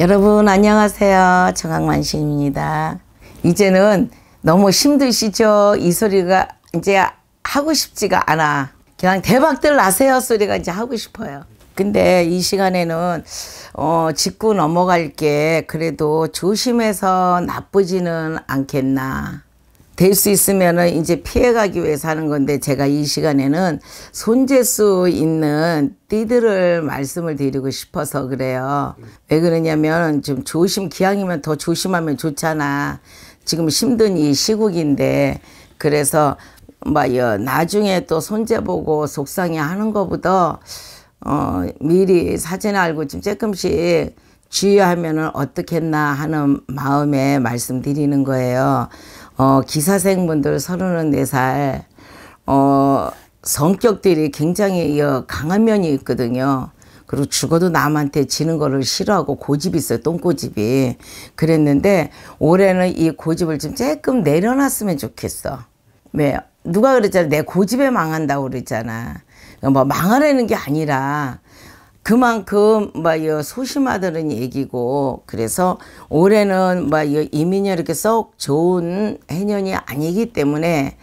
여러분 안녕하세요. 정학만신입니다 이제는 너무 힘드시죠? 이 소리가 이제 하고 싶지가 않아. 그냥 대박들 나세요 소리가 이제 하고 싶어요. 근데 이 시간에는 어, 짚고 넘어갈 게 그래도 조심해서 나쁘지는 않겠나. 될수 있으면은 이제 피해가기 위해서 하는 건데 제가 이 시간에는 손재수 있는 띠들을 말씀을 드리고 싶어서 그래요. 왜 그러냐면 좀 조심 기왕이면 더 조심하면 좋잖아. 지금 힘든 이 시국인데 그래서 뭐여 나중에 또 손재 보고 속상해 하는 것보다 어 미리 사진 알고 좀 조금씩 주의하면은 어떻겠나 하는 마음에 말씀드리는 거예요. 어, 기사생분들 34살, 어, 성격들이 굉장히 강한 면이 있거든요. 그리고 죽어도 남한테 지는 거를 싫어하고 고집이 있어요. 똥고집이. 그랬는데 올해는 이 고집을 좀 조금 내려놨으면 좋겠어. 왜? 누가 그랬잖아. 내 고집에 망한다고 그랬잖아. 그러니까 뭐 망하라는 게 아니라 그만큼 뭐이 소심하다는 얘기고 그래서 올해는 뭐이 이민이 이렇게 썩 좋은 해년이 아니기 때문에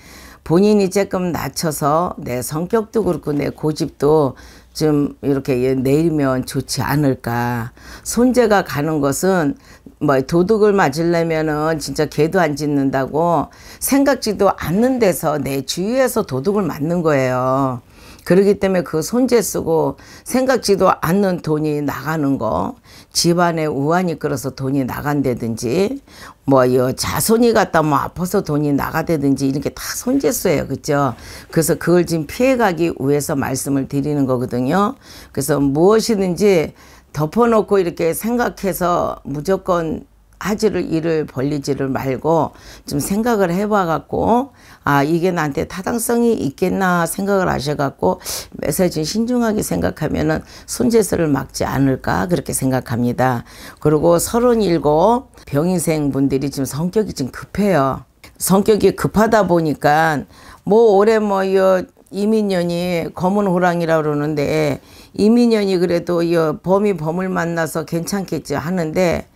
본인이 조금 낮춰서 내 성격도 그렇고 내 고집도 좀 이렇게 내리면 좋지 않을까. 손재가 가는 것은 뭐 도둑을 맞으려면은 진짜 개도 안짓는다고 생각지도 않는 데서 내 주위에서 도둑을 맞는 거예요. 그러기 때문에 그 손재 쓰고 생각지도 않는 돈이 나가는 거 집안에 우환이 끌어서 돈이 나간다든지 뭐 자손이 갔다 뭐 아파서 돈이 나가다든지 이런 게 다 손재수예요. 그죠? 그래서 그걸 지금 피해가기 위해서 말씀을 드리는 거거든요. 그래서 무엇이든지 덮어놓고 이렇게 생각해서 무조건 하지를 일을 벌리지를 말고 좀 생각을 해봐갖고 아 이게 나한테 타당성이 있겠나 생각을 하셔갖고 메시지 신중하게 생각하면은 손재설을 막지 않을까 그렇게 생각합니다. 그리고 서른일곱 병인생 분들이 지금 성격이 좀 급해요. 성격이 급하다 보니까 뭐 올해 뭐요 이민년이 검은 호랑이라 그러는데 이민년이 그래도 이 범이 범을 만나서 괜찮겠지 하는데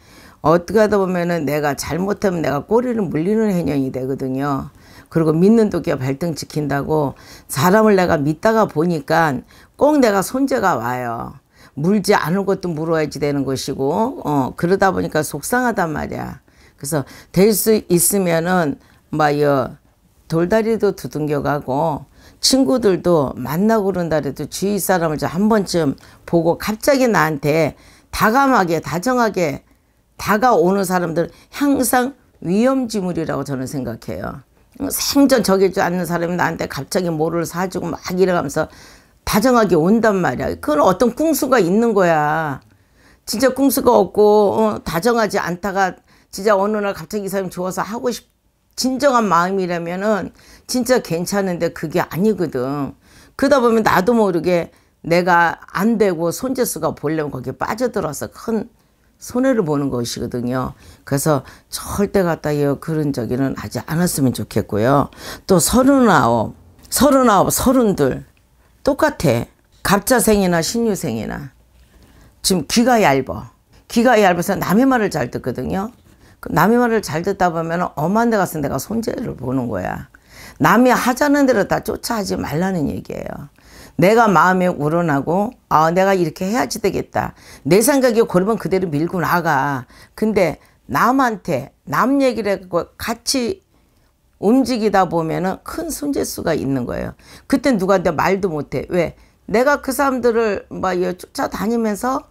어떻게 하다 보면은 내가 잘못하면 내가 꼬리를 물리는 행령이 되거든요. 그리고 믿는 도끼가 발등 지킨다고 사람을 내가 믿다가 보니까 꼭 내가 손재가 와요. 물지 않을 것도 물어야지 되는 것이고 어 그러다 보니까 속상하단 말이야. 그래서 될 수 있으면은 막여 뭐, 돌다리도 두둥겨 가고 친구들도 만나고 그런다 래도 주위 사람을 좀한 번쯤 보고 갑자기 나한테 다감하게 다정하게 다가오는 사람들은 항상 위험지물이라고 저는 생각해요. 생전 적이지 않는 사람이 나한테 갑자기 뭐를 사주고 막 이래가면서 다정하게 온단 말이야. 그건 어떤 꿍수가 있는 거야. 진짜 꿍수가 없고 어, 다정하지 않다가 진짜 어느 날 갑자기 이사람 좋아서 하고 싶 진정한 마음이라면은 진짜 괜찮은데 그게 아니거든. 그러다 보면 나도 모르게 내가 안 되고 손재수가 보려면 거기에 빠져들어서 큰 손해를 보는 것이거든요. 그래서 절대 갖다 여 그런 저기는 하지 않았으면 좋겠고요. 또 서른아홉, 서른아홉, 서른둘 똑같아. 갑자생이나 신유생이나 지금 귀가 얇아. 귀가 얇아서 남의 말을 잘 듣거든요. 그 남의 말을 잘 듣다 보면 엄한 데 가서 내가 손재를 보는 거야. 남이 하자는 대로 다 쫓아하지 말라는 얘기예요. 내가 마음에 우러나고 아 내가 이렇게 해야지 되겠다. 내 생각이 그러면 그대로 밀고 나가. 근데 남한테 남 얘기를 같이 움직이다 보면은 큰 손재수가 있는 거예요. 그때 누구한테 말도 못해. 왜? 내가 그 사람들을 막 쫓아다니면서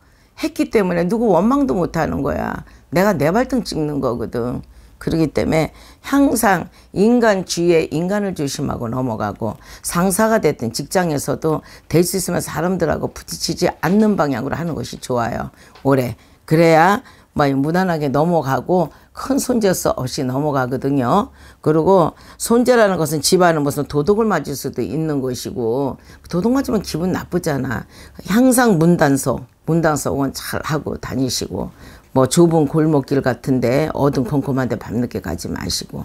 했기 때문에 누구 원망도 못하는 거야. 내가 내 발등 찍는 거거든. 그러기 때문에 항상 인간 주위에 인간을 조심하고 넘어가고 상사가 됐든 직장에서도 될 수 있으면 사람들하고 부딪히지 않는 방향으로 하는 것이 좋아요. 올해 그래야 뭐 무난하게 넘어가고 큰 손재서 없이 넘어가거든요. 그리고 손재라는 것은 집안은 무슨 도둑을 맞을 수도 있는 것이고 도둑 맞으면 기분 나쁘잖아. 항상 문단속 문단속은 잘 하고 다니시고 뭐 좁은 골목길 같은데 어둠컴컴한데 밤늦게 가지 마시고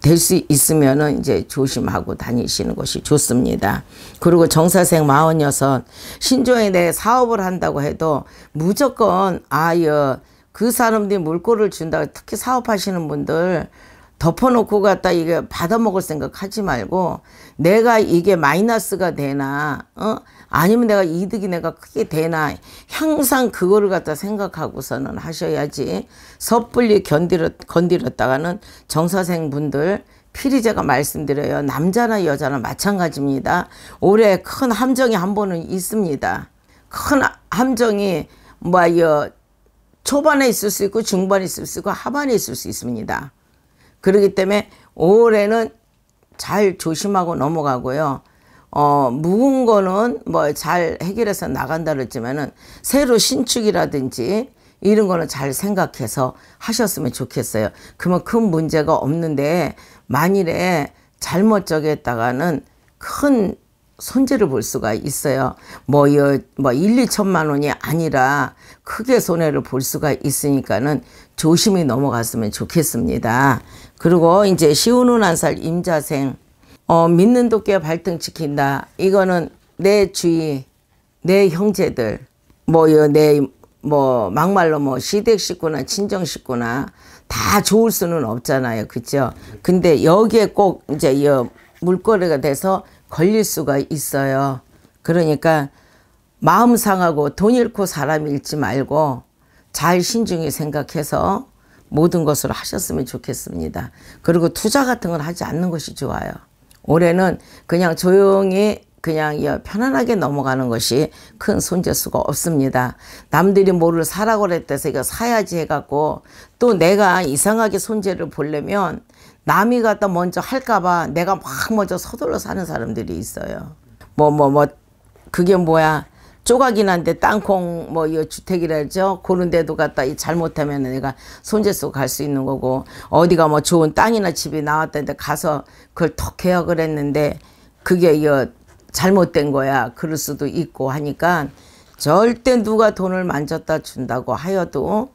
될 수 있으면은 이제 조심하고 다니시는 것이 좋습니다. 그리고 정사생 46 신조에 대해 사업을 한다고 해도 무조건 아여 그 사람들이 물꼬를 준다. 특히 사업하시는 분들 덮어놓고 갖다 이게 받아먹을 생각 하지 말고 내가 이게 마이너스가 되나 어? 아니면 내가 이득이 내가 크게 되나 항상 그거를 갖다 생각하고서는 하셔야지 섣불리 견디러 건드렸다가는 정사생 분들 피리제가 말씀드려요. 남자나 여자나 마찬가지입니다. 올해 큰 함정이 한 번은 있습니다. 큰 함정이 뭐여 초반에 있을 수 있고 중반에 있을 수 있고 하반에 있을 수 있습니다. 그러기 때문에 올해는 잘 조심하고 넘어가고요. 어, 묵은 거는 뭐 잘 해결해서 나간다 그랬지만은 새로 신축이라든지 이런 거는 잘 생각해서 하셨으면 좋겠어요. 그러면 큰 문제가 없는데 만일에 잘못 저기 했다가는 큰손재를볼 수가 있어요. 뭐, 여, 뭐 1, 2천만 원이 아니라 크게 손해를 볼 수가 있으니까는 조심히 넘어갔으면 좋겠습니다. 그리고 이제 시운운 한살 임자생 어, 믿는 도끼 발등 지킨다. 이거는 내 주위, 내 형제들, 뭐내뭐 뭐, 막말로 뭐 시댁 식구나 친정 식구나 다 좋을 수는 없잖아요, 그죠? 근데 여기에 꼭 이제 이 물꼬리가 돼서 걸릴 수가 있어요. 그러니까 마음 상하고 돈 잃고 사람 잃지 말고 잘 신중히 생각해서 모든 것을 하셨으면 좋겠습니다. 그리고 투자 같은 걸 하지 않는 것이 좋아요. 올해는 그냥 조용히 그냥 편안하게 넘어가는 것이 큰 손재수가 없습니다. 남들이 뭐를 사라고 그랬대서 이거 사야지 해갖고 또 내가 이상하게 손재를 보려면 남이 갖다 먼저 할까봐 내가 막 먼저 서둘러 사는 사람들이 있어요. 뭐 뭐, 뭐, 그게 뭐야. 조각이나 한데 땅콩 뭐이 주택이라죠 그런 데도 갔다이 잘못하면 내가 손재 수갈 수 있는 거고 어디가 뭐 좋은 땅이나 집이 나왔던데 가서 그걸 턱 개혁을 했는데 그게 이 잘못된 거야 그럴 수도 있고 하니까 절대 누가 돈을 만졌다 준다고 하여도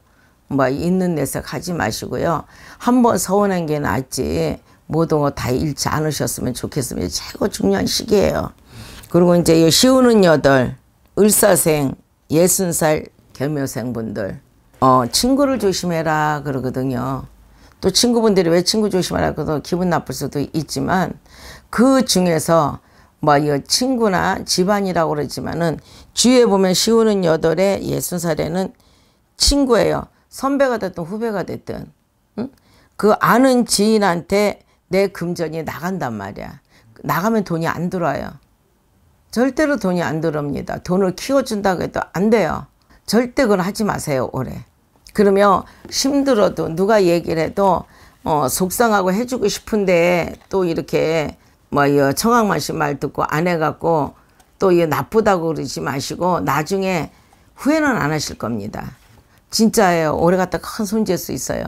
뭐 있는 내색 하지 마시고요 한번 서운한 게 낫지 모든 거 다 잃지 않으셨으면 좋겠습니다 최고 중요한 시기예요 그리고 이제 이 쉬우는 여덟 을사생, 예순살 겸여생분들 어, 친구를 조심해라 그러거든요. 또 친구분들이 왜 친구 조심하라고 그 기분 나쁠 수도 있지만 그 중에서 뭐 친구나 집안이라고 그러지만은 주위에 보면 시우는 여덟에 예순 살에는 친구예요. 선배가 됐든 후배가 됐든 응? 그 아는 지인한테 내 금전이 나간단 말이야. 나가면 돈이 안 들어와요. 절대로 돈이 안 들어옵니다. 돈을 키워준다고 해도 안 돼요. 절대 그걸 하지 마세요, 올해. 그러면 힘들어도 누가 얘기를 해도 어, 속상하고 해주고 싶은데 또 이렇게 뭐 청학만 씨말 듣고 안 해갖고 또 이 나쁘다고 그러지 마시고 나중에 후회는 안 하실 겁니다. 진짜예요. 오래 갔다 큰 손재수 있어요.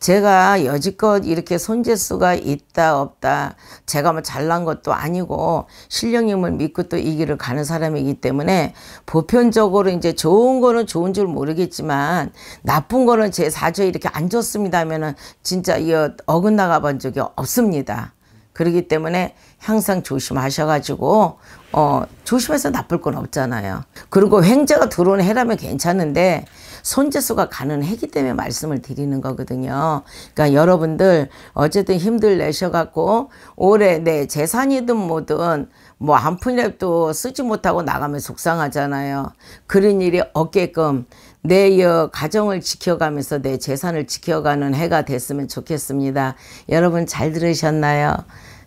제가 여지껏 이렇게 손재수가 있다 없다 제가 뭐 잘난 것도 아니고 신령님을 믿고 또 이 길을 가는 사람이기 때문에 보편적으로 이제 좋은 거는 좋은 줄 모르겠지만 나쁜 거는 제 사주에 이렇게 안 좋습니다 하면은 진짜 이 어긋나가 어본 적이 없습니다. 그러기 때문에 항상 조심하셔가지고 어 조심해서 나쁠 건 없잖아요. 그리고 횡재가 들어오는 해라면 괜찮은데 손재수가 가능하기 때문에 말씀을 드리는 거거든요. 그러니까 여러분들 어쨌든 힘들 내셔갖고 올해 내 재산이든 뭐든 뭐한 푼이라도 쓰지 못하고 나가면 속상하잖아요. 그런 일이 없게끔 내 가정을 지켜가면서 내 재산을 지켜가는 해가 됐으면 좋겠습니다. 여러분 잘 들으셨나요?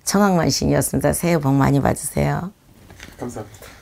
청학만신이었습니다. 새해 복 많이 받으세요. 감사합니다.